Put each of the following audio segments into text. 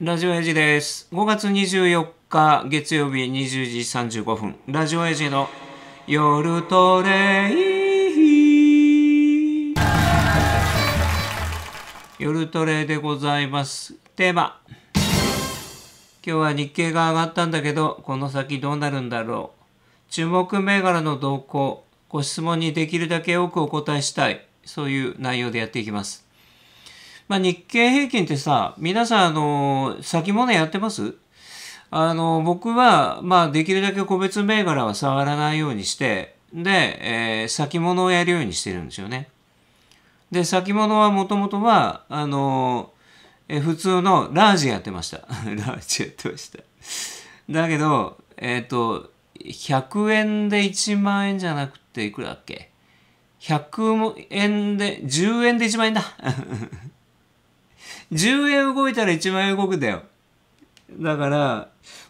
ラジオエイジです。5月24日月曜日20時35分、ラジオエイジの夜トレイ。夜トレでございます。テーマ。今日は日経が上がったんだけど、この先どうなるんだろう。注目銘柄の動向、ご質問にできるだけ多くお答えしたい。そういう内容でやっていきます。まあ、日経平均ってさ、皆さん、あの、先物やってますあの、僕は、まあ、できるだけ個別銘柄は触らないようにして、で、えー、先物をやるようにしてるんですよね。で、先物はもともとは、あの、え普通のラージやってました。ラージやってました。だけど、えっ、ー、と、100円で1万円じゃなくて、いくらだっけ ?100 円で、10円で1万円だ10円動いたら1万円動くんだよ。だから、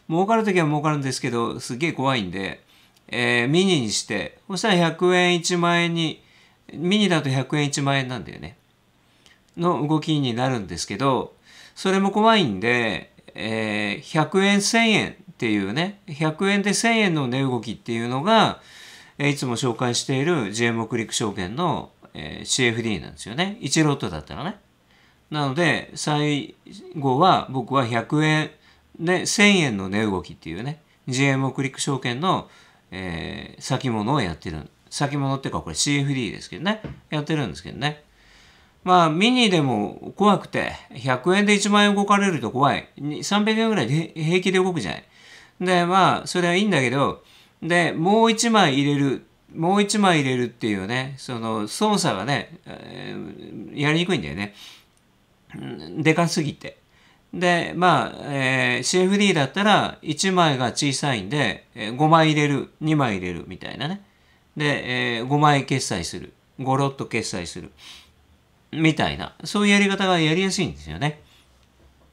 儲かるときは儲かるんですけど、すげえ怖いんで、えー、ミニにして、そしたら100円1万円に、ミニだと100円1万円なんだよね。の動きになるんですけど、それも怖いんで、えー、100円1000円っていうね、100円で1000円の値動きっていうのが、えー、いつも紹介している j m o クリック証券の、えー、CFD なんですよね。1ロットだったらね。なので最後は僕は100円で1000円の値動きっていうね GMO クリック証券の、えー、先物をやってる先物っていうかこれ CFD ですけどねやってるんですけどねまあミニでも怖くて100円で1万円動かれると怖い300円ぐらいで平気で動くじゃないでまあそれはいいんだけどでもう1枚入れるもう1枚入れるっていうねその操作がね、えー、やりにくいんだよねでかすぎて。で、まあ、えー、CFD だったら1枚が小さいんで、えー、5枚入れる、2枚入れるみたいなね。で、えー、5枚決済する、5ロット決済する、みたいな、そういうやり方がやりやすいんですよね。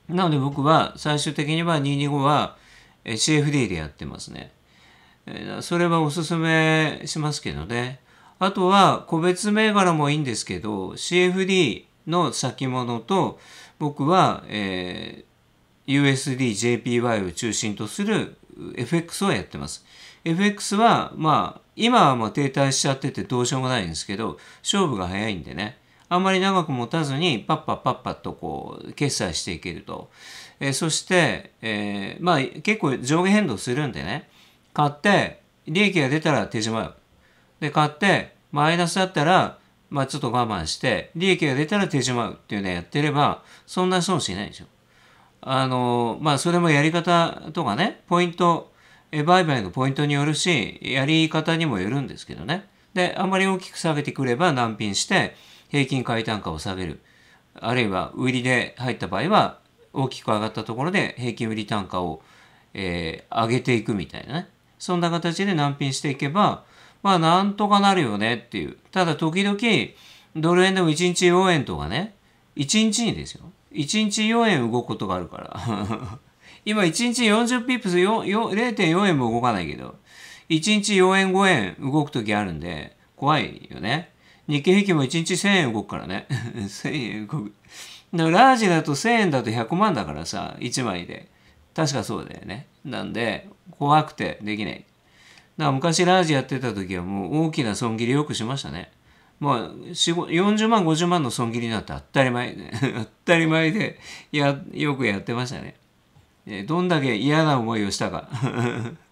なので僕は最終的には225は CFD でやってますね。それはおすすめしますけどね。あとは個別銘柄もいいんですけど、CFD、の先物と僕は、えー、USDJPY を中心とする FX をやってます。FX はまあ今はもう停滞しちゃっててどうしようもないんですけど勝負が早いんでねあんまり長く持たずにパッパッパッパッとこう決済していけると、えー、そして、えー、まあ結構上下変動するんでね買って利益が出たら手締まで買ってマイナスだったらまあちょっと我慢して、利益が出たら手しまうっていうのをやってれば、そんな損しないでしょ。あの、まあそれもやり方とかね、ポイント、売買のポイントによるし、やり方にもよるんですけどね。で、あまり大きく下げてくれば難品して、平均買い単価を下げる。あるいは売りで入った場合は、大きく上がったところで平均売り単価を、えー、上げていくみたいなね。そんな形で難品していけば、まあなんとかなるよねっていう。ただ時々、ドル円でも1日4円とかね、1日にですよ。1日4円動くことがあるから。今1日40ピップス0.4円も動かないけど、1日4円5円動くときあるんで、怖いよね。日経平均も1日1000円動くからね。1000 円動く。ラージだと1000円だと100万だからさ、1枚で。確かそうだよね。なんで、怖くてできない。から昔ラージやってた時はもう大きな損切りよくしましたね。まあ、40万、50万の損切りなんて当たり前、で、当たり前でや、よくやってましたね。どんだけ嫌な思いをしたか。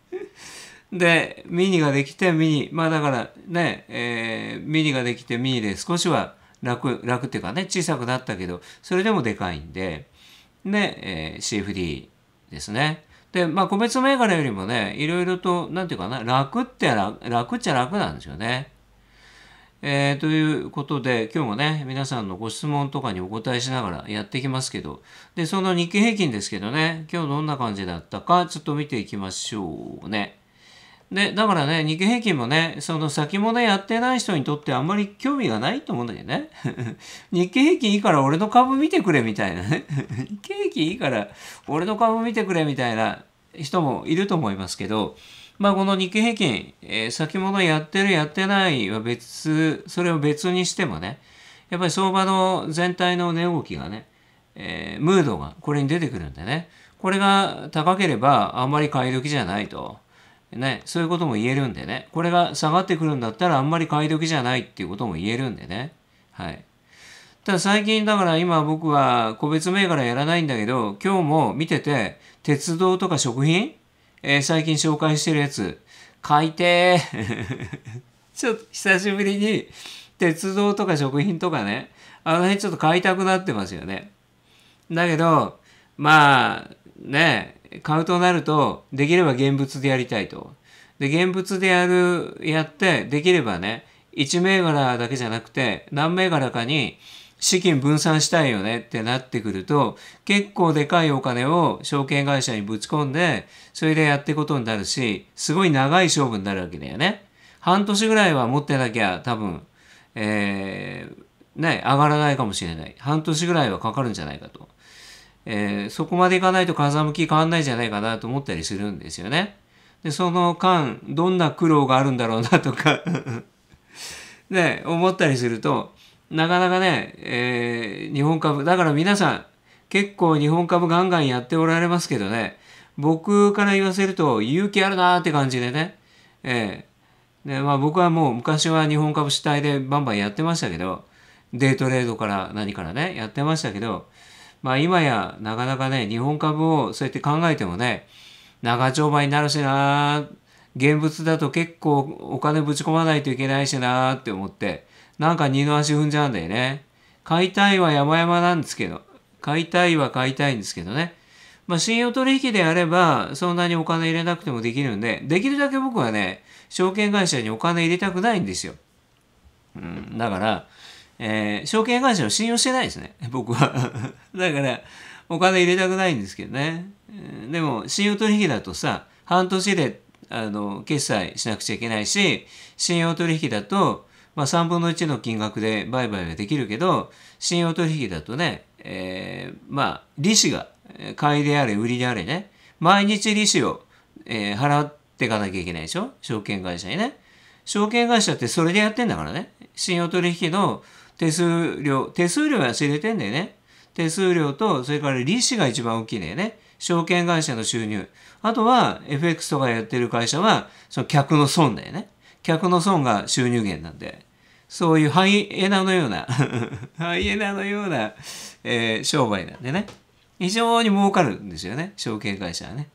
で、ミニができて、ミニ、まあだからね、えー、ミニができて、ミニで少しは楽、楽っていうかね、小さくなったけど、それでもでかいんで、で、えー、CFD ですね。で、まあ、個別銘柄よりもね、いろいろと、なんていうかな、楽って楽、楽っちゃ楽なんですよね。えー、ということで、今日もね、皆さんのご質問とかにお答えしながらやっていきますけど、で、その日経平均ですけどね、今日どんな感じだったか、ちょっと見ていきましょうね。で、だからね、日経平均もね、その先物、やってない人にとってあんまり興味がないと思うんだよね。日経平均いいから俺の株見てくれみたいなね。日経平均いいから俺の株見てくれみたいな人もいると思いますけど、まあこの日経平均、えー、先物やってるやってないは別、それを別にしてもね、やっぱり相場の全体の値動きがね、えー、ムードがこれに出てくるんでね、これが高ければあんまり買い時じゃないと。ね、そういうことも言えるんでね、これが下がってくるんだったらあんまり買い時じゃないっていうことも言えるんでね。はい。ただ最近だから今僕は個別銘柄やらないんだけど、今日も見てて、鉄道とか食品、えー、最近紹介してるやつ、買いてー ちょっと久しぶりに鉄道とか食品とかね、あの辺ちょっと買いたくなってますよね。だけど、まあね、買うとなると、できれば現物でやりたいと。で、現物でやる、やって、できればね、1銘柄だけじゃなくて、何銘柄かに資金分散したいよねってなってくると、結構でかいお金を証券会社にぶち込んで、それでやっていくことになるし、すごい長い勝負になるわけだよね。半年ぐらいは持ってなきゃ多分、えー、ね、上がらないかもしれない。半年ぐらいはかかるんじゃないかと。えー、そこまでいかないと風向き変わんないじゃないかなと思ったりするんですよね。で、その間、どんな苦労があるんだろうなとか ね、思ったりすると、なかなかね、えー、日本株、だから皆さん、結構日本株ガンガンやっておられますけどね、僕から言わせると勇気あるなーって感じでね、えー、でまあ、僕はもう昔は日本株主体でバンバンやってましたけど、デイトレードから何からね、やってましたけど、まあ今やなかなかね、日本株をそうやって考えてもね、長丁場になるしな現物だと結構お金ぶち込まないといけないしなって思って、なんか二の足踏んじゃうんだよね。買いたいは山々なんですけど、買いたいは買いたいんですけどね。まあ、信用取引であれば、そんなにお金入れなくてもできるんで、できるだけ僕はね、証券会社にお金入れたくないんですよ。うん、だから、えー、証券会社を信用してないですね、僕は。だから、お金入れたくないんですけどね。でも、信用取引だとさ、半年で、あの、決済しなくちゃいけないし、信用取引だと、まあ、3分の1の金額で売買ができるけど、信用取引だとね、えー、まあ、利子が、買いであれ、売りであれね、毎日利子を、えー、払っていかなきゃいけないでしょ証券会社にね。証券会社ってそれでやってんだからね。信用取引の手数料、手数料安知れてんだよね。手数料と、それから利子が一番大きいんだよね。証券会社の収入。あとは、FX とかやってる会社は、その客の損だよね。客の損が収入源なんで。そういうハイエナのような ハイエナのような、えー、商売なんでね。非常に儲かるんですよね、証券会社はね。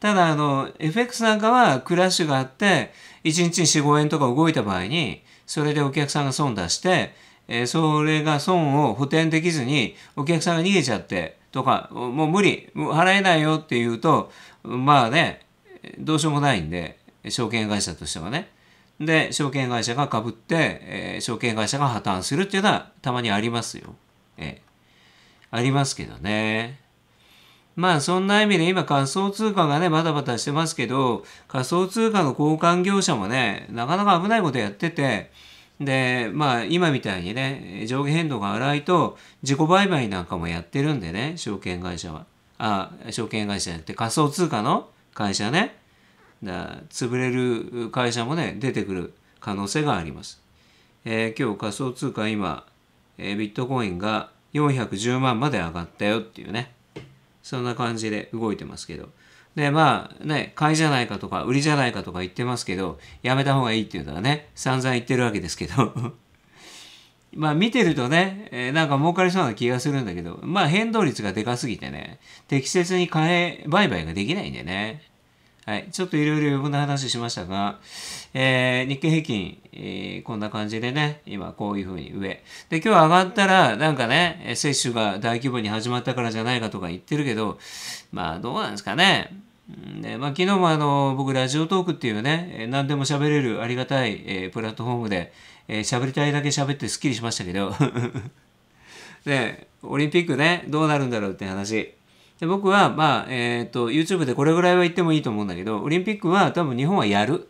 ただ、あの、FX なんかはクラッシュがあって、1日に4、5円とか動いた場合に、それでお客さんが損出して、えそれが損を補填できずにお客さんが逃げちゃってとかもう無理払えないよっていうとまあねどうしようもないんで証券会社としてはね。で証券会社がかぶって、え証券会社が破綻するっていうのはたまにありますよ。ええ、ありますけどね。まあそんな意味で今仮想通貨がねバタバタしてますけど仮想通貨の交換業者もねなかなか危ないことやっててで、まあ今みたいにね、上下変動が荒いと、自己売買なんかもやってるんでね、証券会社は。あ、証券会社じゃなくて仮想通貨の会社ね。だ潰れる会社もね、出てくる可能性があります。えー、今日仮想通貨今、えー、ビットコインが410万まで上がったよっていうね、そんな感じで動いてますけど、でまあね買いじゃないかとか売りじゃないかとか言ってますけどやめた方がいいっていうのはね散々言ってるわけですけど まあ見てるとね、えなんか儲かりそうな気がするんだけどまあ変動率がでかすぎてね適切に買え売買ができないんでねはい、ちょっといろいろ余分な話しましたが、えー、日経平均、えー、こんな感じでね、今こういうふうに上。で、今日上がったら、なんかね、接種が大規模に始まったからじゃないかとか言ってるけど、まあどうなんですかね。でまあ、昨日もあの僕、ラジオトークっていうね、何でも喋れるありがたい、えー、プラットフォームで、えー、喋りたいだけ喋ってすっきりしましたけど、で、オリンピックね、どうなるんだろうって話。で僕は、まあえーと、YouTube でこれぐらいは言ってもいいと思うんだけどオリンピックは多分日本はやる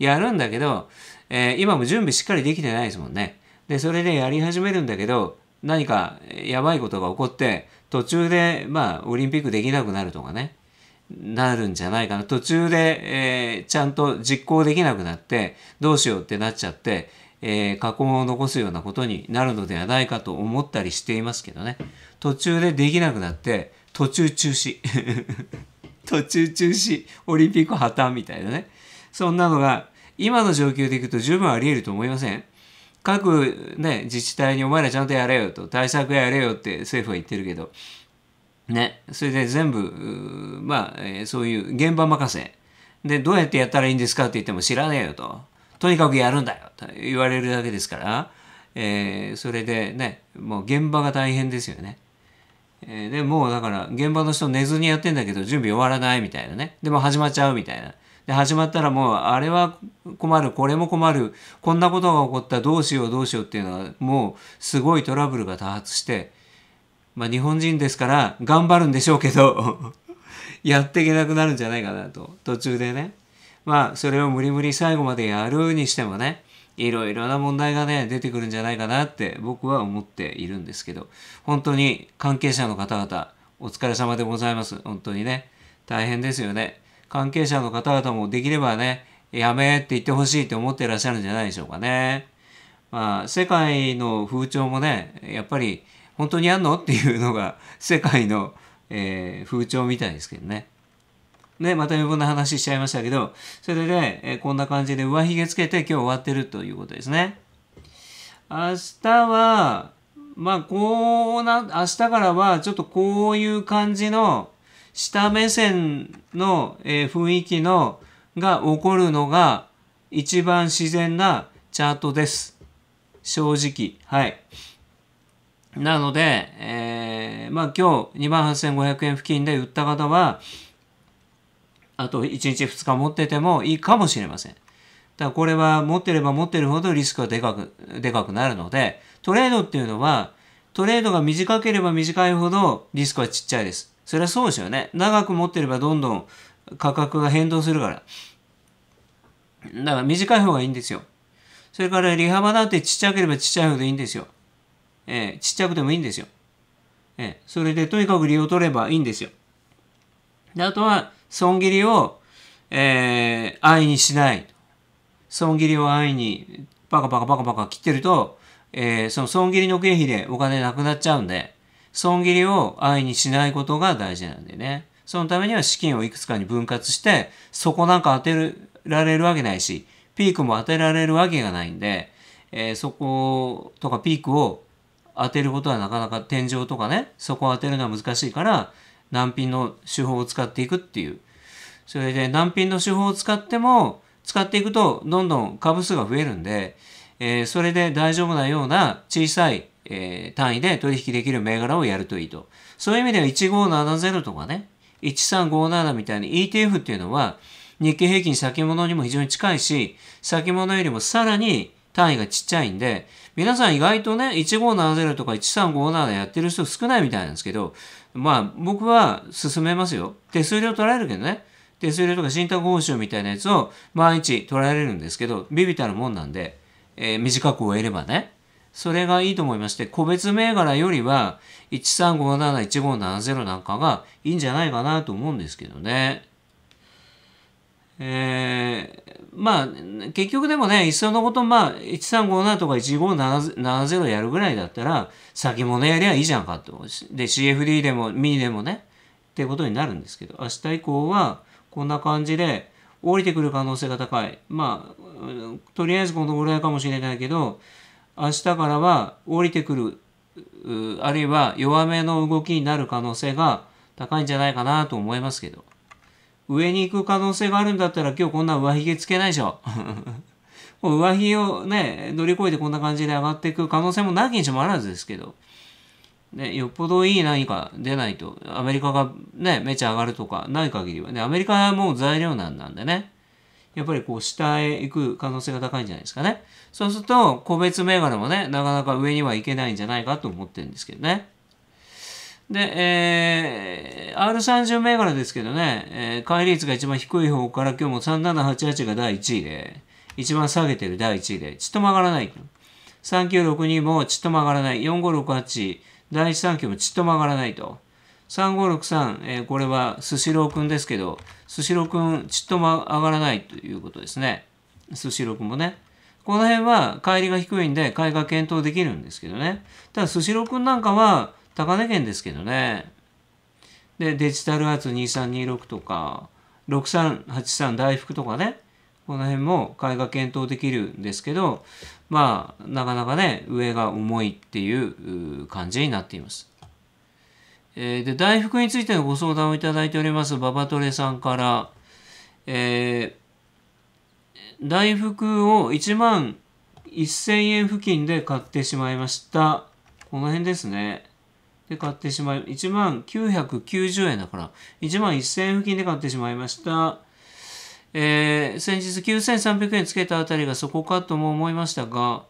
やるんだけど、えー、今も準備しっかりできてないですもんねでそれでやり始めるんだけど何かやばいことが起こって途中で、まあ、オリンピックできなくなるとかねなるんじゃないかな途中で、えー、ちゃんと実行できなくなってどうしようってなっちゃって、えー、過去を残すようなことになるのではないかと思ったりしていますけどね途中でできなくなって途中中止 途中中止オリンピック破綻みたいなねそんなのが今の状況でいくと十分ありえると思いません各、ね、自治体にお前らちゃんとやれよと対策やれよって政府は言ってるけどねそれで全部まあ、えー、そういう現場任せでどうやってやったらいいんですかって言っても知らねえよととにかくやるんだよと言われるだけですから、えー、それでねもう現場が大変ですよね。えー、でもうだから現場の人寝ずにやってんだけど準備終わらないみたいなねでも始まっちゃうみたいなで始まったらもうあれは困るこれも困るこんなことが起こったどうしようどうしようっていうのはもうすごいトラブルが多発してまあ日本人ですから頑張るんでしょうけど やっていけなくなるんじゃないかなと途中でねまあそれを無理無理最後までやるにしてもねいろいろな問題がね、出てくるんじゃないかなって僕は思っているんですけど、本当に関係者の方々、お疲れ様でございます。本当にね、大変ですよね。関係者の方々もできればね、やめって言ってほしいって思ってらっしゃるんじゃないでしょうかね。まあ、世界の風潮もね、やっぱり本当にやんのっていうのが世界の、えー、風潮みたいですけどね。ね、また余分な話しちゃいましたけど、それで、えこんな感じで上髭つけて今日終わってるということですね。明日は、まあ、こうな、明日からはちょっとこういう感じの下目線の、え雰囲気のが起こるのが一番自然なチャートです。正直。はい。なので、えー、まあ今日2 8500円付近で売った方は、あと1日2日持っててもいいかもしれません。だからこれは持ってれば持ってるほどリスクがでかく、でかくなるので、トレードっていうのは、トレードが短ければ短いほどリスクはちっちゃいです。それはそうですよね。長く持ってればどんどん価格が変動するから。だから短い方がいいんですよ。それから利幅だってちっちゃければちっちゃいほどいいんですよ。えー、ちっちゃくてもいいんですよ。えー、それでとにかく利用取ればいいんですよ。で、あとは、損切りを、えー、愛にしない。損切りを愛に、パカパカパカパカ切ってると、えー、その損切りの経費でお金なくなっちゃうんで、損切りを愛にしないことが大事なんでね。そのためには資金をいくつかに分割して、そこなんか当てられるわけないし、ピークも当てられるわけがないんで、えー、そことかピークを当てることはなかなか天井とかね、そこを当てるのは難しいから、難品の手法を使っていくっていうそれで難品の手法を使っても使っていくとどんどん株数が増えるんで、えー、それで大丈夫なような小さい、えー、単位で取引できる銘柄をやるといいと。そういう意味では1570とかね、1357みたいに ETF っていうのは日経平均先物にも非常に近いし、先物よりもさらに単位がちっちゃいんで、皆さん意外とね、1570とか1357やってる人少ないみたいなんですけど、まあ僕は勧めますよ。手数料取られるけどね。手数とか信託報酬みたいなやつを毎日取られるんですけど、ビビたるもんなんで、えー、短く終えればね。それがいいと思いまして、個別銘柄よりは、13571570なんかがいいんじゃないかなと思うんですけどね。えー、まあ、結局でもね、いっそのこと、まあ、1357とか1570やるぐらいだったら、先物やりゃいいじゃんかと。で、CFD でもミニでもね、ってことになるんですけど、明日以降は、こんな感じで降りてくる可能性が高い。まあ、とりあえずこのぐらいかもしれないけど、明日からは降りてくる、あるいは弱めの動きになる可能性が高いんじゃないかなと思いますけど。上に行く可能性があるんだったら今日こんな上髭つけないでしょ。上髭をね、乗り越えてこんな感じで上がっていく可能性もなきにしもあらずですけど。ね、よっぽどいい何か出ないと、アメリカがね、めちゃ上がるとかない限りはね、アメリカはもう材料んなんでね、やっぱりこう下へ行く可能性が高いんじゃないですかね。そうすると、個別銘柄もね、なかなか上にはいけないんじゃないかと思ってるんですけどね。で、えー、R30 銘柄ですけどね、えー、買い率が一番低い方から今日も3788が第1位で、一番下げてる第1位で、ちっと曲がらない。3962もちっと曲がらない。4568、第3期もちっと曲がらないと。3563、えー、これはスシローくんですけど、スシローくんちっとも上がらないということですね。スシローくんもね。この辺は帰りが低いんで、買いが検討できるんですけどね。ただ、スシローくんなんかは高値圏ですけどね。で、デジタルアーツ2326とか、6383大福とかね。この辺も買いが検討できるんですけど、まあ、なかなかね、上が重いっていう感じになっています。えー、で、大福についてのご相談をいただいております、ババトレさんから、えー、大福を1万1000円付近で買ってしまいました。この辺ですね。で買ってしまい、1万990円だから、1万1000円付近で買ってしまいました。えー、先日9300円つけたあたりがそこかとも思いましたが、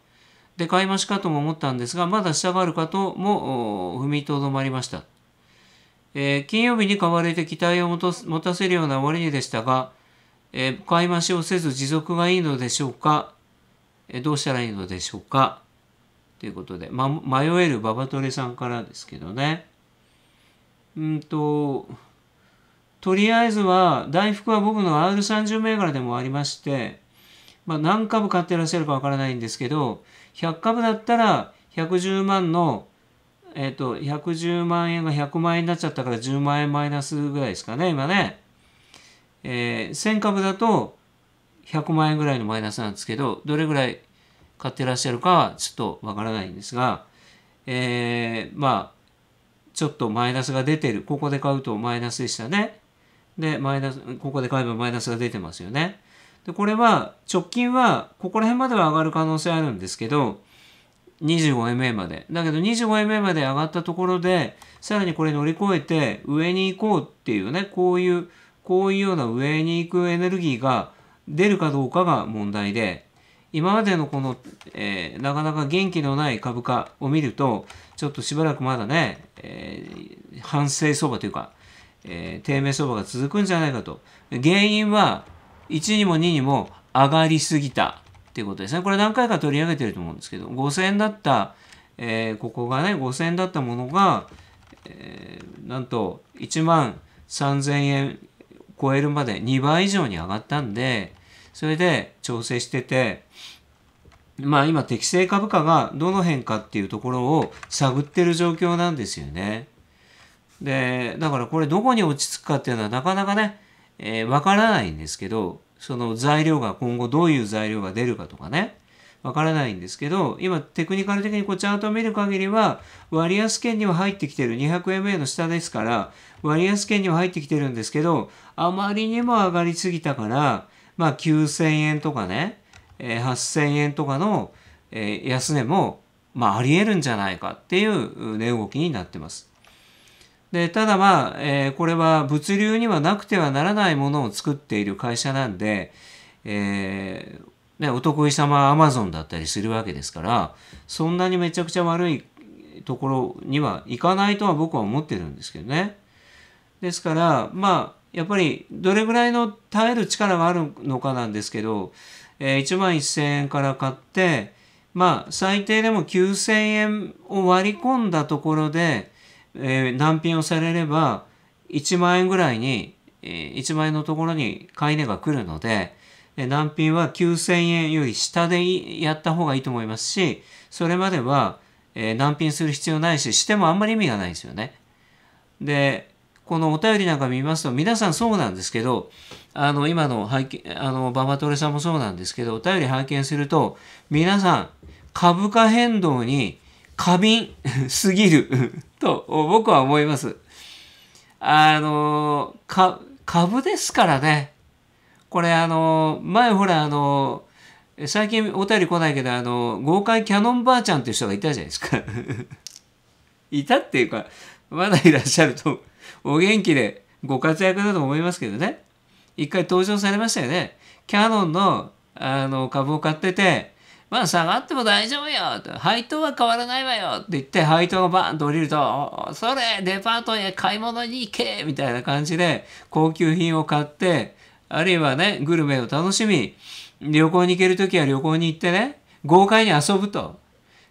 で、買い増しかとも思ったんですが、まだ下があるかとも踏みとどまりました。えー、金曜日に買われて期待を持たせるような終にでしたが、えー、買い増しをせず持続がいいのでしょうか、えー、どうしたらいいのでしょうかということで、ま、迷えるババトレさんからですけどね。うんと、とりあえずは、大福は僕の R30 銘柄でもありまして、まあ、何株買ってらっしゃるかわからないんですけど、100株だったら110万の、えっ、ー、と、110万円が100万円になっちゃったから10万円マイナスぐらいですかね、今ね。えー、1000株だと100万円ぐらいのマイナスなんですけど、どれぐらい買ってらっしゃるかはちょっとわからないんですが、えー、まあ、ちょっとマイナスが出てる。ここで買うとマイナスでしたね。で、マイナス、ここで買えばマイナスが出てますよね。で、これは、直近は、ここら辺までは上がる可能性あるんですけど、25MA まで。だけど 25MA まで上がったところで、さらにこれ乗り越えて上に行こうっていうね、こういう、こういうような上に行くエネルギーが出るかどうかが問題で、今までのこの、えー、なかなか元気のない株価を見ると、ちょっとしばらくまだね、えー、反省相場というか、えー、低迷相場が続くんじゃないかと。原因は、1にも2にも上がりすぎたっていうことですね。これ何回か取り上げてると思うんですけど、5000円だった、えー、ここがね、5000円だったものが、えー、なんと1万3000円超えるまで2倍以上に上がったんで、それで調整してて、まあ今適正株価がどの辺かっていうところを探ってる状況なんですよね。で、だからこれどこに落ち着くかっていうのはなかなかね、えー、わからないんですけど、その材料が今後どういう材料が出るかとかね、わからないんですけど、今テクニカル的にこうチャートを見る限りは、割安圏には入ってきてる 200MA の下ですから、割安圏には入ってきてるんですけど、あまりにも上がりすぎたから、まあ9000円とかね、え8000円とかの、え安値も、まああり得るんじゃないかっていう値動きになってます。でただまあ、えー、これは物流にはなくてはならないものを作っている会社なんで、えーね、お得意様アマゾンだったりするわけですからそんなにめちゃくちゃ悪いところにはいかないとは僕は思ってるんですけどね。ですからまあやっぱりどれぐらいの耐える力があるのかなんですけど、えー、1万1,000円から買ってまあ最低でも9,000円を割り込んだところでえー、難品をされれば1万円ぐらいに、えー、1万円のところに買い値が来るので、えー、難品は9000円より下でやった方がいいと思いますしそれまでは、えー、難品する必要ないししてもあんまり意味がないんですよね。でこのお便りなんか見ますと皆さんそうなんですけどあの今の拝見あのババトレさんもそうなんですけどお便り拝見すると皆さん株価変動に過敏すぎると僕は思います。あの、か、株ですからね。これあの、前ほらあの、最近お便り来ないけど、あの、豪快キャノンばあちゃんっていう人がいたじゃないですか。いたっていうか、まだいらっしゃると、お元気でご活躍だと思いますけどね。一回登場されましたよね。キャノンの、あの、株を買ってて、まあ下がっても大丈夫よと配当は変わらないわよって言って配当がバーンと降りると、それデパートへ買い物に行けみたいな感じで高級品を買って、あるいはね、グルメを楽しみ、旅行に行けるときは旅行に行ってね、豪快に遊ぶと。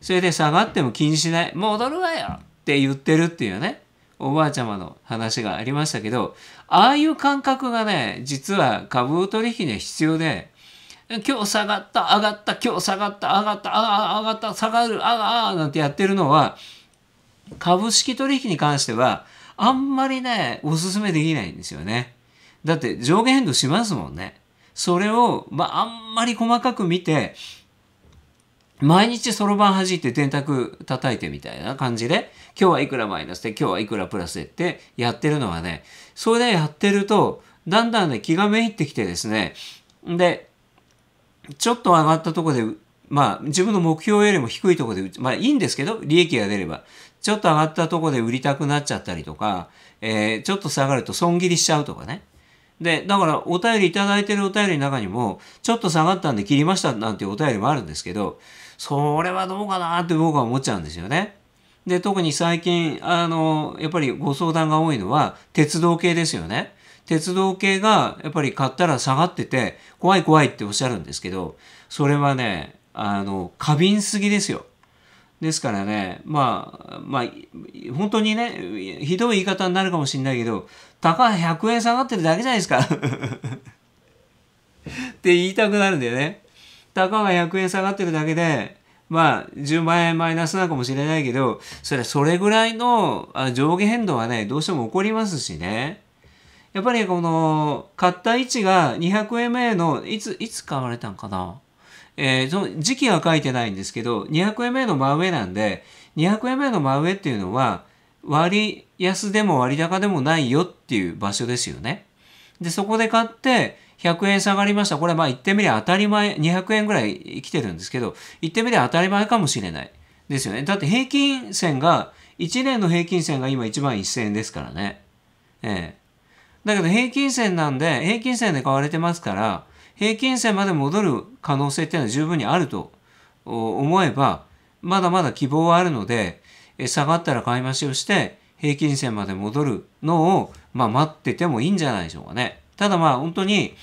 それで下がっても気にしない。戻るわよって言ってるっていうね、おばあちゃまの話がありましたけど、ああいう感覚がね、実は株取引には必要で、今日下がった、上がった、今日下がった、上がった、ああ、上がった、下がる、ああ、なんてやってるのは、株式取引に関しては、あんまりね、おすすめできないんですよね。だって上下変動しますもんね。それを、まあ、あんまり細かく見て、毎日そろばん弾いて電卓叩いてみたいな感じで、今日はいくらマイナスで、今日はいくらプラスでってやってるのはね、それでやってると、だんだんね、気がめいってきてですね、で、ちょっと上がったところで、まあ、自分の目標よりも低いところで、まあ、いいんですけど、利益が出れば、ちょっと上がったところで売りたくなっちゃったりとか、えー、ちょっと下がると損切りしちゃうとかね。で、だからお便りいただいてるお便りの中にも、ちょっと下がったんで切りましたなんていうお便りもあるんですけど、それはどうかなって僕は思っちゃうんですよね。で、特に最近、あの、やっぱりご相談が多いのは、鉄道系ですよね。鉄道系がやっぱり買ったら下がってて、怖い怖いっておっしゃるんですけど、それはね、あの、過敏すぎですよ。ですからね、まあ、まあ、本当にね、ひどい言い方になるかもしれないけど、高い100円下がってるだけじゃないですか。って言いたくなるんだよね。たかが100円下がってるだけで、まあ、10万円マイナスなのかもしれないけど、それ、それぐらいの上下変動はね、どうしても起こりますしね。やっぱりこの、買った位置が 200MA の、いつ、いつ買われたんかなえー、その時期は書いてないんですけど、200MA の真上なんで、200MA の真上っていうのは、割安でも割高でもないよっていう場所ですよね。で、そこで買って、100円下がりました。これまあ言ってみりゃ当たり前、200円ぐらい生きてるんですけど、言ってみりゃ当たり前かもしれない。ですよね。だって平均線が、1年の平均線が今1万1000円ですからね。ええだけど平均線なんで、平均線で買われてますから、平均線まで戻る可能性っていうのは十分にあると思えば、まだまだ希望はあるので、下がったら買い増しをして、平均線まで戻るのを、まあ、待っててもいいんじゃないでしょうかね。ただまあ本当に、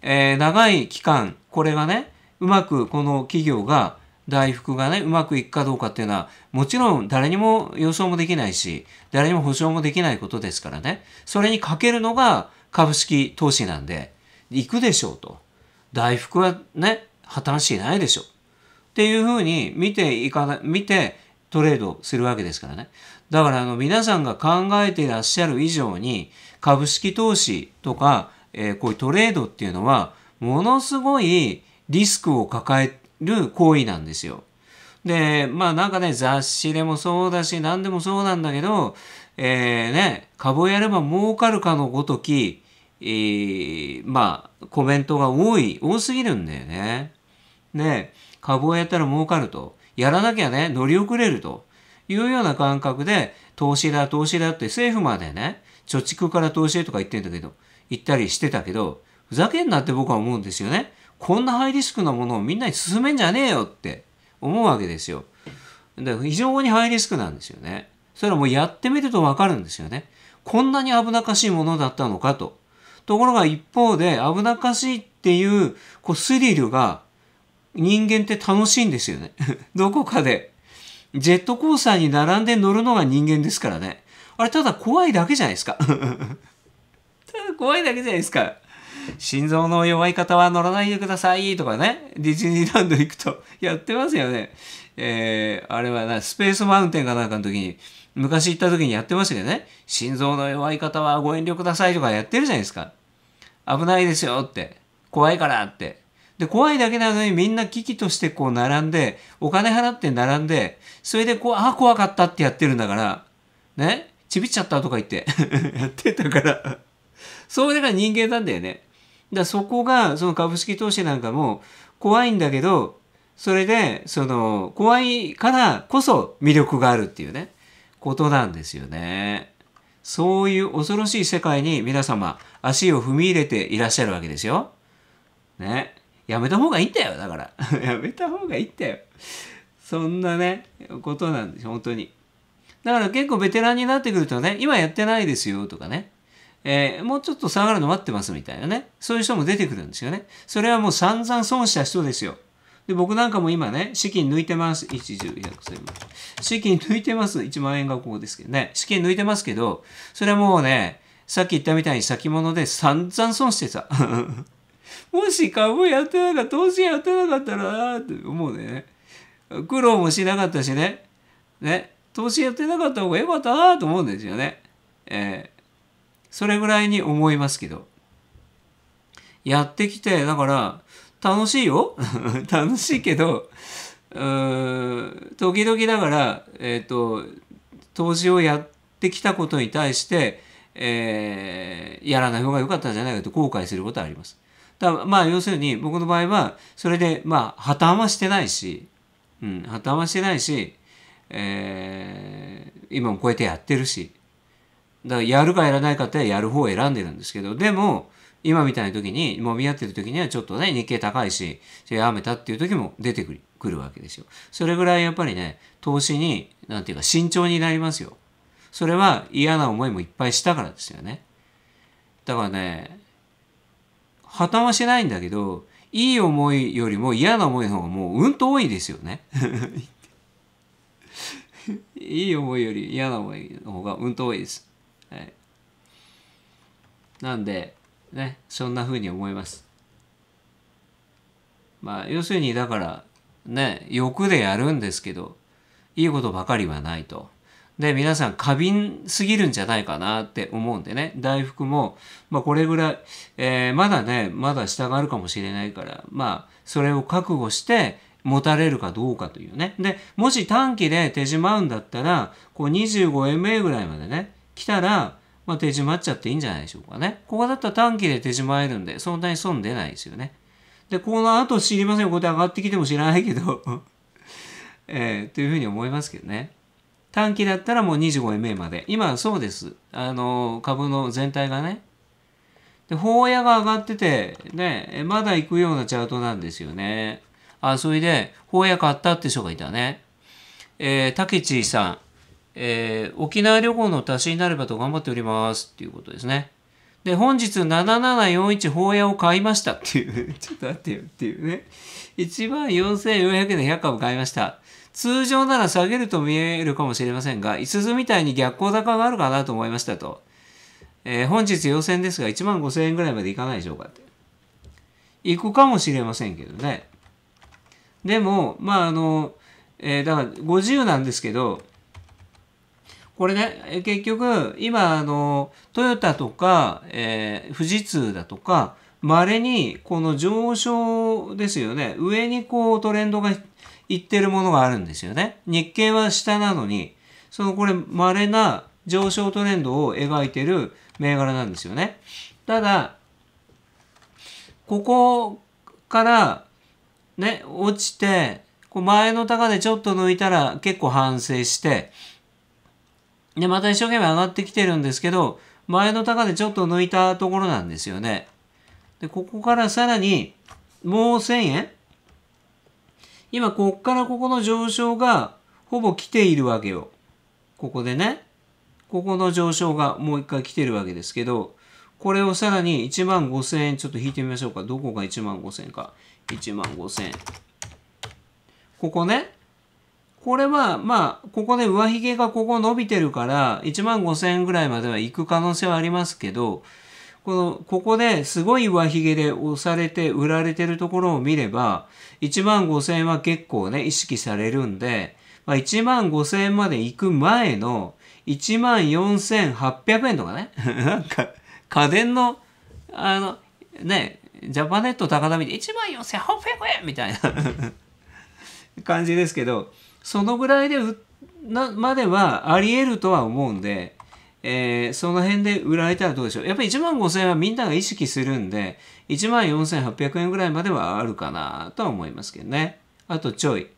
えー、長い期間、これがね、うまくこの企業が大福がね、うまくいくかどうかっていうのは、もちろん誰にも予想もできないし、誰にも保証もできないことですからね、それにかけるのが株式投資なんで、行くでしょうと。大福はね、破綻しないでしょう。っていうふうに見ていかな、見てトレードするわけですからね。だからあの皆さんが考えていらっしゃる以上に、株式投資とか、えー、こういうトレードっていうのは、ものすごいリスクを抱えて、る行為なんですよ。で、まあなんかね、雑誌でもそうだし、何でもそうなんだけど、えー、ね、株をやれば儲かるかのごとき、えー、まあ、コメントが多い、多すぎるんだよね。ね、株をやったら儲かると。やらなきゃね、乗り遅れるというような感覚で、投資だ、投資だって政府までね、貯蓄から投資へとか言ってんだけど、言ったりしてたけど、ふざけんなって僕は思うんですよね。こんなハイリスクなものをみんなに勧めんじゃねえよって思うわけですよ。で非常にハイリスクなんですよね。それはもうやってみるとわかるんですよね。こんなに危なっかしいものだったのかと。ところが一方で危なっかしいっていうこうスリルが人間って楽しいんですよね。どこかで。ジェットコースターに並んで乗るのが人間ですからね。あれただ怖いだけじゃないですか。ただ怖いだけじゃないですか。心臓の弱い方は乗らないでくださいとかね、ディズニーランド行くとやってますよね。えー、あれはな、スペースマウンテンかなんかの時に、昔行った時にやってましたけどね、心臓の弱い方はご遠慮くださいとかやってるじゃないですか。危ないですよって、怖いからって。で、怖いだけなのにみんな危機としてこう並んで、お金払って並んで、それでこう、ああ、怖かったってやってるんだから、ね、ちびっちゃったとか言って やってたから そうだから人間なんだよね。だそこがその株式投資なんかも怖いんだけどそれでその怖いからこそ魅力があるっていうねことなんですよね。そういう恐ろしい世界に皆様足を踏み入れていらっしゃるわけですよ。ね。やめた方がいいんだよだから。やめた方がいいんだよ。そんなねことなんです本当に。だから結構ベテランになってくるとね今やってないですよとかねえー、もうちょっと下がるの待ってますみたいなね。そういう人も出てくるんですよね。それはもう散々損した人ですよ。で、僕なんかも今ね、資金抜いてます。一十百千万。資金抜いてます。1万円がここですけどね。資金抜いてますけど、それはもうね、さっき言ったみたいに先物で散々損してた。もし株やってなかった、投資やってなかったらなって思うね。苦労もしなかったしね。ね。投資やってなかった方が良かったなと思うんですよね。えーそれぐらいに思いますけど。やってきて、だから、楽しいよ 楽しいけど、うーん、時々だから、えっ、ー、と、投資をやってきたことに対して、えー、やらない方が良かったんじゃないかと後悔することはあります。だまあ、要するに僕の場合は、それで、まあ、破綻はしてないし、うん、破綻はしてないし、えー、今もこうやってやってるし、だからやるかやらないかってやる方を選んでるんですけどでも今みたいな時にもみ合ってる時にはちょっとね日経高いしやめたっていう時も出てくるわけですよ。それぐらいやっぱりね投資になんていうか慎重になりますよ。それは嫌な思いもいっぱいしたからですよね。だからね破綻はしないんだけどいい思いよりも嫌な思いの方がもううんと多いですよね。いい思いより嫌な思いの方がうんと多いです。はい。なんで、ね、そんな風に思います。まあ、要するに、だから、ね、欲でやるんですけど、いいことばかりはないと。で、皆さん、過敏すぎるんじゃないかなって思うんでね、大福も、まあ、これぐらい、えー、まだね、まだ下があるかもしれないから、まあ、それを覚悟して、持たれるかどうかというね。で、もし短期で手じまうんだったら、こう 25MA ぐらいまでね、来たら、まあ、手締まっちゃっていいんじゃないでしょうかね。ここだったら短期で手締まえるんで、そんなに損出ないですよね。で、この後知りませんよ。こうやって上がってきても知らないけど えー、というふうに思いますけどね。短期だったらもう25円目まで。今そうです。あの、株の全体がね。で、法屋が上がってて、ね、まだ行くようなチャートなんですよね。あ、それで、法屋買ったって人がいたね。えー、竹地さん。えー、沖縄旅行の足しになればと頑張っておりますっていうことですね。で、本日7741放屋を買いましたっていう、ちょっと待ってよっていうね。1万4400円で100株買いました。通常なら下げると見えるかもしれませんが、いすずみたいに逆光高があるかなと思いましたと。えー、本日要選ですが1万5000円ぐらいまでいかないでしょうかって。行くかもしれませんけどね。でも、まああの、えー、だから50なんですけど、これね、結局、今、あの、トヨタとか、えー、富士通だとか、稀に、この上昇ですよね。上にこうトレンドがいってるものがあるんですよね。日経は下なのに、そのこれ稀な上昇トレンドを描いてる銘柄なんですよね。ただ、ここからね、落ちて、こう前の高でちょっと抜いたら結構反省して、で、また一生懸命上がってきてるんですけど、前の高でちょっと抜いたところなんですよね。で、ここからさらに、もう1000円今、こっからここの上昇が、ほぼ来ているわけよ。ここでね。ここの上昇がもう一回来てるわけですけど、これをさらに1万5000円ちょっと引いてみましょうか。どこが1万5000円か。1万5000円。ここね。これは、まあ、ここで上髭がここ伸びてるから、1万5千円ぐらいまでは行く可能性はありますけど、この、ここですごい上髭で押されて売られてるところを見れば、1万5千円は結構ね、意識されるんで、まあ、1万5千円まで行く前の、1万4800円とかね、なんか、家電の、あの、ね、ジャパネット高田見て、1万4800円みたいな 感じですけど、そのぐらいでなまではあり得るとは思うんで、えー、その辺で売られたらどうでしょう。やっぱり1万5千円はみんなが意識するんで、1万4800円ぐらいまではあるかなとは思いますけどね。あとちょい。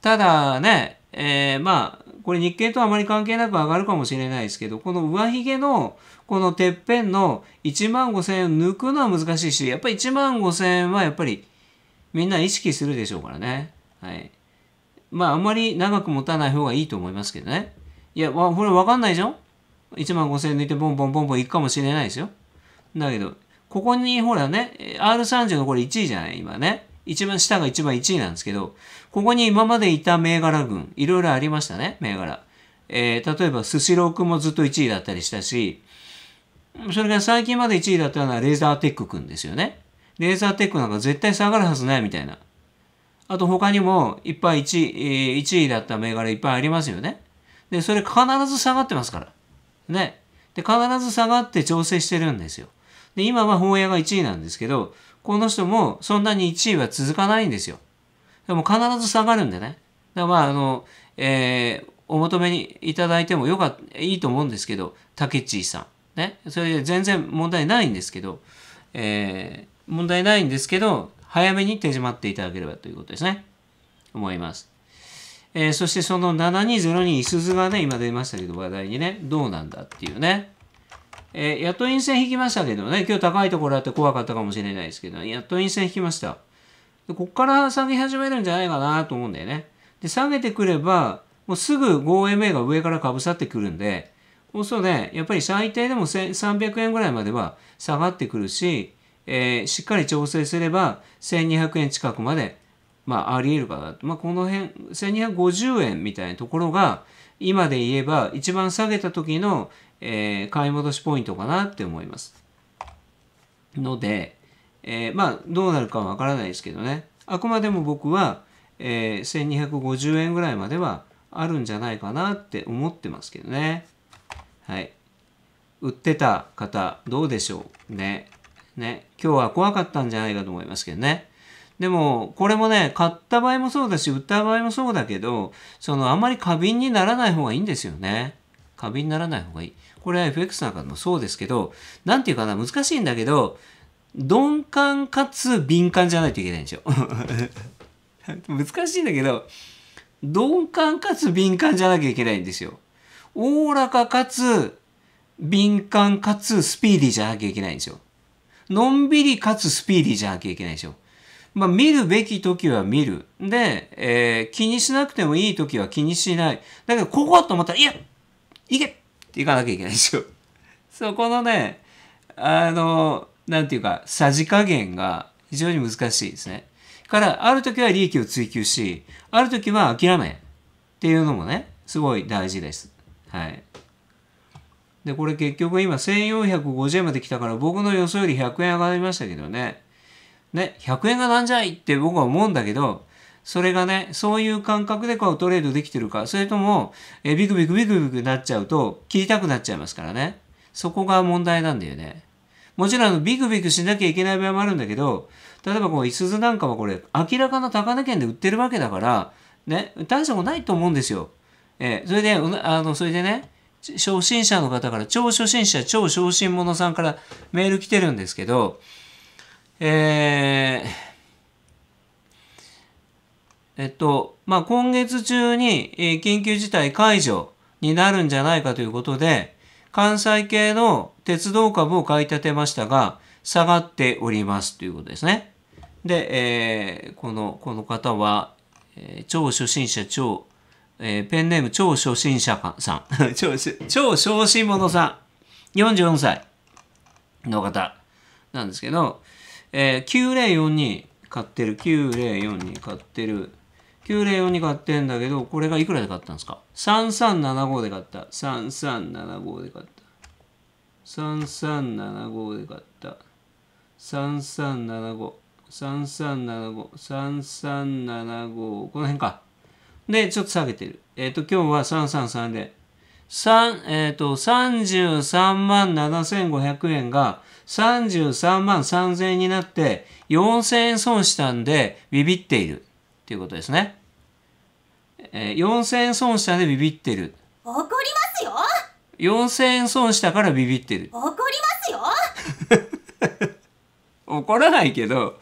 ただね、えー、まあ、これ日経とあまり関係なく上がるかもしれないですけど、この上髭の、このてっぺんの1万5千円を抜くのは難しいし、やっぱり1万5千円はやっぱりみんな意識するでしょうからね。はい。まああんまり長く持たない方がいいと思いますけどね。いや、わこれわかんないじゃん ?1 万5000抜いてボンボンボンボンいくかもしれないですよ。だけど、ここにほらね、R30 のこれ1位じゃない今ね。一番下が一番1位なんですけど、ここに今までいた銘柄群、いろいろありましたね、銘柄。えー、例えばスシロー君もずっと1位だったりしたし、それから最近まで1位だったのはレーザーテック君ですよね。レーザーテックなんか絶対下がるはずないみたいな。あと他にもいっぱい 1, 1位だった銘柄いっぱいありますよね。で、それ必ず下がってますから。ね。で、必ず下がって調整してるんですよ。で、今は本屋が1位なんですけど、この人もそんなに1位は続かないんですよ。でも必ず下がるんでね。だからまあ、あの、えー、お求めにいただいてもよかった、いいと思うんですけど、竹内さん。ね。それで全然問題ないんですけど、えー、問題ないんですけど、早めに手締まっていただければということですね。思います。えー、そしてその720にいすずがね、今出ましたけど、話題にね、どうなんだっていうね。えー、と陰線引きましたけどね、今日高いところあって怖かったかもしれないですけど、やっと陰線引きました。で、こっから下げ始めるんじゃないかなと思うんだよね。で、下げてくれば、もうすぐ 5MA が上からかぶさってくるんで、そうね、やっぱり最低でも300円ぐらいまでは下がってくるし、えー、しっかり調整すれば1200円近くまで、まあ、あり得るかなと。まあ、この辺、1250円みたいなところが、今で言えば一番下げた時の、えー、買い戻しポイントかなって思います。ので、えー、まあ、どうなるかはわからないですけどね。あくまでも僕は、えー、1250円ぐらいまではあるんじゃないかなって思ってますけどね。はい。売ってた方、どうでしょうね。ね、今日は怖かったんじゃないかと思いますけどね。でも、これもね、買った場合もそうだし、売った場合もそうだけど、その、あまり過敏にならない方がいいんですよね。過敏にならない方がいい。これは FX なんかでもそうですけど、なんていうかな、難しいんだけど、鈍感かつ敏感じゃないといけないんですよ。難しいんだけど、鈍感かつ敏感じゃなきゃいけないんですよ。おおらかかつ、敏感かつスピーディーじゃなきゃいけないんですよ。のんびりかつスピーディーじゃなきゃいけないでしょ。まあ、見るべき時は見る。で、えー、気にしなくてもいい時は気にしない。だけど、ここと思ったら、いや行けって行かなきゃいけないでしょ。そこのね、あの、なんていうか、さじ加減が非常に難しいですね。から、ある時は利益を追求し、ある時は諦めっていうのもね、すごい大事です。はい。で、これ結局今1450円まで来たから僕の予想より100円上がりましたけどね。ね、100円がなんじゃいって僕は思うんだけど、それがね、そういう感覚で買うトレードできてるか、それとも、えビクビクビクビクになっちゃうと切りたくなっちゃいますからね。そこが問題なんだよね。もちろんビクビクしなきゃいけない場合もあるんだけど、例えばこう、いすずなんかはこれ、明らかな高値圏で売ってるわけだから、ね、大したことないと思うんですよ。えー、それで、あの、それでね、初心者の方から、超初心者、超小心者さんからメール来てるんですけど、えー、えっと、まあ、今月中に、え緊急事態解除になるんじゃないかということで、関西系の鉄道株を買い立てましたが、下がっておりますということですね。で、えー、この、この方は、え超初心者、超えー、ペンネーム超初心者さん 超超初心者さん44歳の方なんですけど、えー、9042買ってる9042買ってる9042買ってんだけどこれがいくらで買ったんですか3375で買った3375で買った3375で買った337533753375この辺かで、ちょっと下げてる。えっ、ー、と、今日は333で、3、えっ、ー、と、33万7500円が33万3000円になって、4000円損したんで、ビビっている。っていうことですね。えー、4000円損したんでビビってる。怒りますよ !4000 円損したからビビってる。怒りますよ 怒らないけど、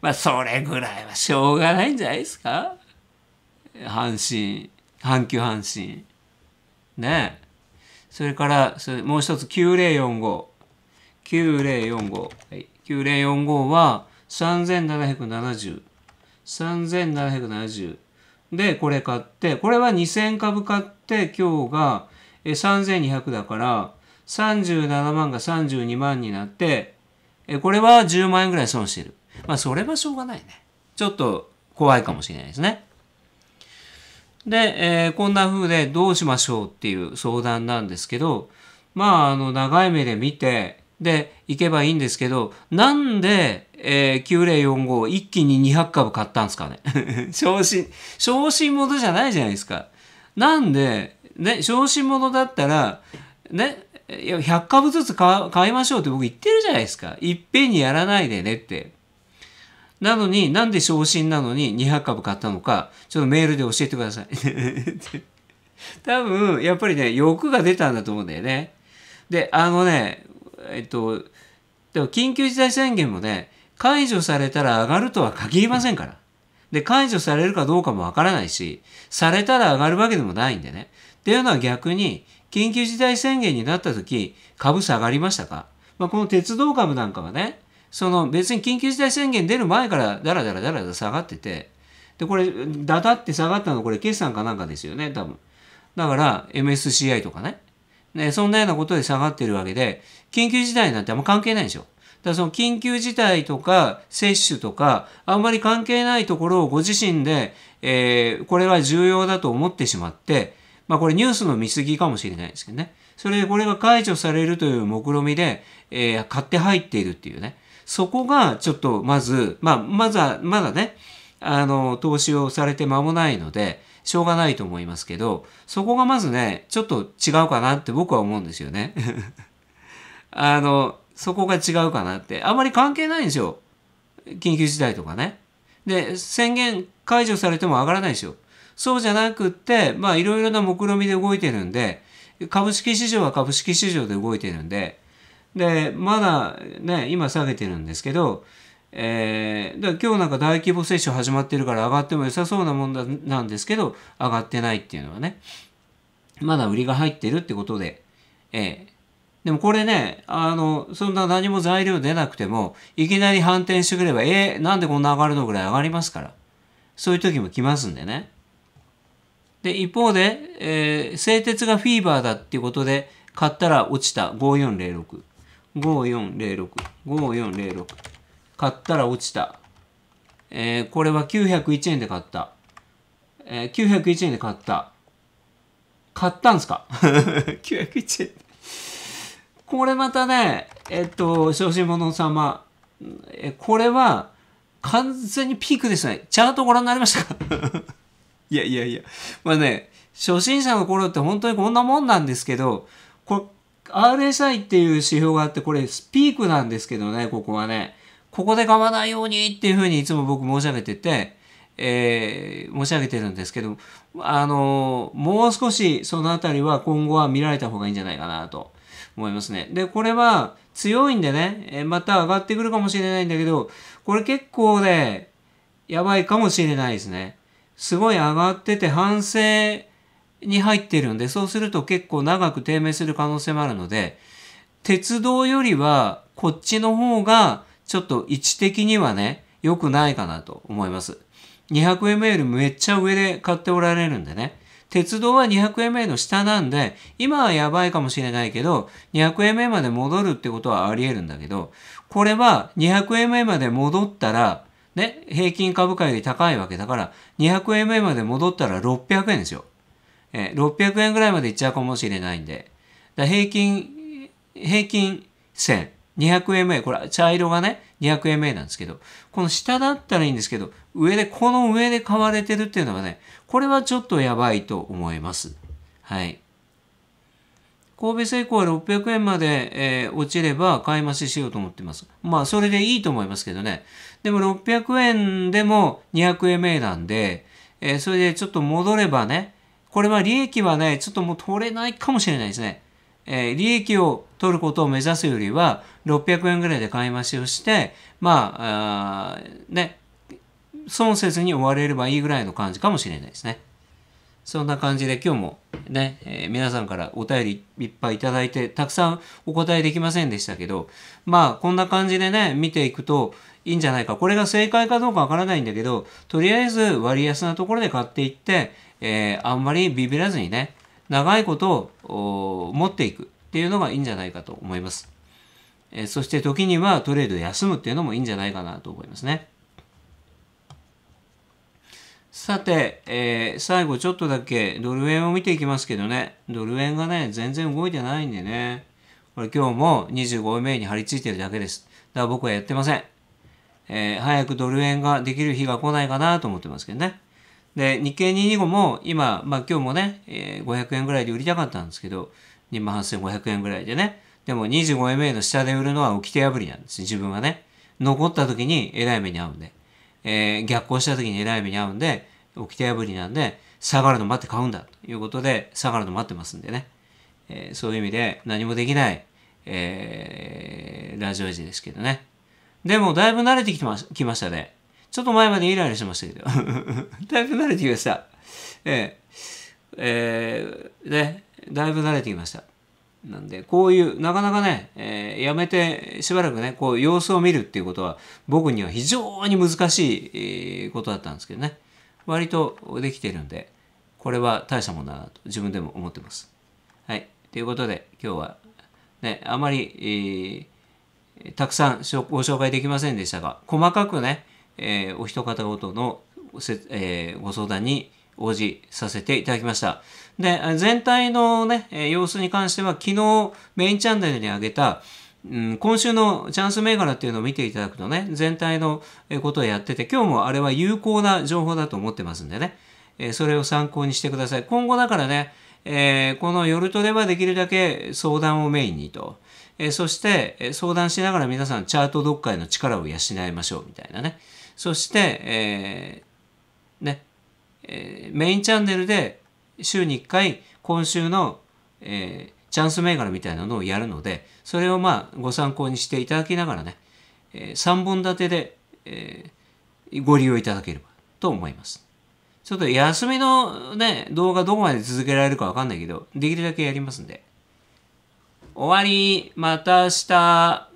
まあ、それぐらいはしょうがないんじゃないですか阪神阪急阪神ねそれからそれもう一つ9045 9045はい9045は3770 3770でこれ買ってこれは2000株買って今日が3200だから37万が32万になってこれは10万円ぐらい損してるまあそれはしょうがないねちょっと怖いかもしれないですねで、えー、こんな風でどうしましょうっていう相談なんですけど、まあ、あの、長い目で見て、で、行けばいいんですけど、なんで、えー、9045一気に200株買ったんですかね。昇 進、昇進元じゃないじゃないですか。なんで、ね、昇進元だったら、ね、100株ずつ買いましょうって僕言ってるじゃないですか。いっぺんにやらないでねって。なのになんで昇進なのに200株買ったのかちょっとメールで教えてください 多分やっぱりね欲が出たんだと思うんだよねであのねえっとでも緊急事態宣言もね解除されたら上がるとは限りませんからで解除されるかどうかもわからないしされたら上がるわけでもないんでねっていうのは逆に緊急事態宣言になった時株下がりましたか、まあ、この鉄道株なんかはねその別に緊急事態宣言出る前からだらだらだらだら下がってて、で、これ、だだって下がったの、これ、決算かなんかですよね、多分。だから、MSCI とかね。ね、そんなようなことで下がってるわけで、緊急事態なんてあんま関係ないでしょ。だからその緊急事態とか接種とか、あんまり関係ないところをご自身で、えー、これは重要だと思ってしまって、まあこれニュースの見過ぎかもしれないですけどね。それでこれが解除されるという目論見で、えー、買って入っているっていうね。そこがちょっとまず、まあ、まずは、まだね、あの、投資をされて間もないので、しょうがないと思いますけど、そこがまずね、ちょっと違うかなって僕は思うんですよね。あの、そこが違うかなって。あまり関係ないんですよ。緊急事態とかね。で、宣言解除されても上がらないですよ。そうじゃなくって、まあいろいろな目論見みで動いてるんで、株式市場は株式市場で動いてるんで、で、まだね、今下げてるんですけど、えー、だ今日なんか大規模接種始まってるから上がっても良さそうなもんだなんですけど、上がってないっていうのはね、まだ売りが入ってるってことで、えー、でもこれね、あの、そんな何も材料出なくても、いきなり反転してくれば、えー、なんでこんな上がるのぐらい上がりますから。そういう時も来ますんでね。で、一方で、えー、製鉄がフィーバーだっていうことで、買ったら落ちた5406。5406。5406。買ったら落ちた。えー、これは901円で買った。えー、901円で買った。買ったんすか ?901 円。これまたね、えっと、小心者様。え、これは、完全にピークですね。チャートご覧になりましたか いやいやいや。まあね、初心者の頃って本当にこんなもんなんですけど、これ RSI っていう指標があって、これスピークなんですけどね、ここはね。ここで買わないようにっていうふうにいつも僕申し上げてて、えー、申し上げてるんですけど、あのー、もう少しそのあたりは今後は見られた方がいいんじゃないかなと思いますね。で、これは強いんでね、えまた上がってくるかもしれないんだけど、これ結構ね、やばいかもしれないですね。すごい上がってて反省に入ってるんで、そうすると結構長く低迷する可能性もあるので、鉄道よりはこっちの方がちょっと位置的にはね、良くないかなと思います。200ml めっちゃ上で買っておられるんでね。鉄道は 200ml の下なんで、今はやばいかもしれないけど、200ml まで戻るってことはあり得るんだけど、これは 200ml まで戻ったら、ね、平均株価より高いわけだから、200ml まで戻ったら600円ですよ。えー、600円ぐらいまでいっちゃうかもしれないんで、だ平均、平均1000、200MA、これ茶色がね、200MA なんですけど、この下だったらいいんですけど、上で、この上で買われてるっていうのがね、これはちょっとやばいと思います。はい。神戸製鋼は600円まで、えー、落ちれば買い増ししようと思ってます。まあ、それでいいと思いますけどね。でも600円でも200円目なんで、えー、それでちょっと戻ればね、これは利益はね、ちょっともう取れないかもしれないですね。えー、利益を取ることを目指すよりは、600円ぐらいで買い増しをして、まあ、あね、損せずに終われればいいぐらいの感じかもしれないですね。そんな感じで今日もね、えー、皆さんからお便りいっぱいいただいて、たくさんお答えできませんでしたけど、まあこんな感じでね、見ていくといいんじゃないか。これが正解かどうかわからないんだけど、とりあえず割安なところで買っていって、えー、あんまりビビらずにね、長いことを持っていくっていうのがいいんじゃないかと思います。えー、そして時にはトレード休むっていうのもいいんじゃないかなと思いますね。さて、えー、最後ちょっとだけドル円を見ていきますけどね、ドル円がね、全然動いてないんでね、これ今日も25名に張り付いてるだけです。だから僕はやってません。えー、早くドル円ができる日が来ないかなと思ってますけどね。で、日経225も今、まあ今日もね、え500円ぐらいで売りたかったんですけど、2万8500円ぐらいでね。でも25円目の下で売るのは起き手破りなんです自分はね。残った時にえらい目に遭うんで。えー、逆行した時にえらい目に遭うんで、起き手破りなんで、下がるの待って買うんだということで、下がるの待ってますんでね。えー、そういう意味で何もできない、えー、ラジオ時ですけどね。でもだいぶ慣れてきまきましたね。ちょっと前までイライラしましたけど、だいぶ慣れてきました。えー、えー、ね、だいぶ慣れてきました。なんで、こういう、なかなかね、えー、やめてしばらくね、こう様子を見るっていうことは、僕には非常に難しいことだったんですけどね。割とできてるんで、これは大したもんだなと自分でも思ってます。はい。ということで、今日は、ね、あまり、えー、たくさんご紹介できませんでしたが、細かくね、えー、お一方ごとのせ、えー、ご相談に応じさせていただきました。で、全体のね、様子に関しては、昨日メインチャンネルに上げた、うん、今週のチャンス銘柄っていうのを見ていただくとね、全体のことをやってて、今日もあれは有効な情報だと思ってますんでね、えそれを参考にしてください。今後だからね、えー、この夜トレはできるだけ相談をメインにと、えそして相談しながら皆さんチャート読解の力を養いましょうみたいなね。そして、えー、ね、えー、メインチャンネルで週に1回今週の、えー、チャンス銘柄みたいなのをやるので、それをまあご参考にしていただきながらね、えー、3本立てで、えー、ご利用いただければと思います。ちょっと休みのね、動画どこまで続けられるかわかんないけど、できるだけやりますんで。終わりまた明日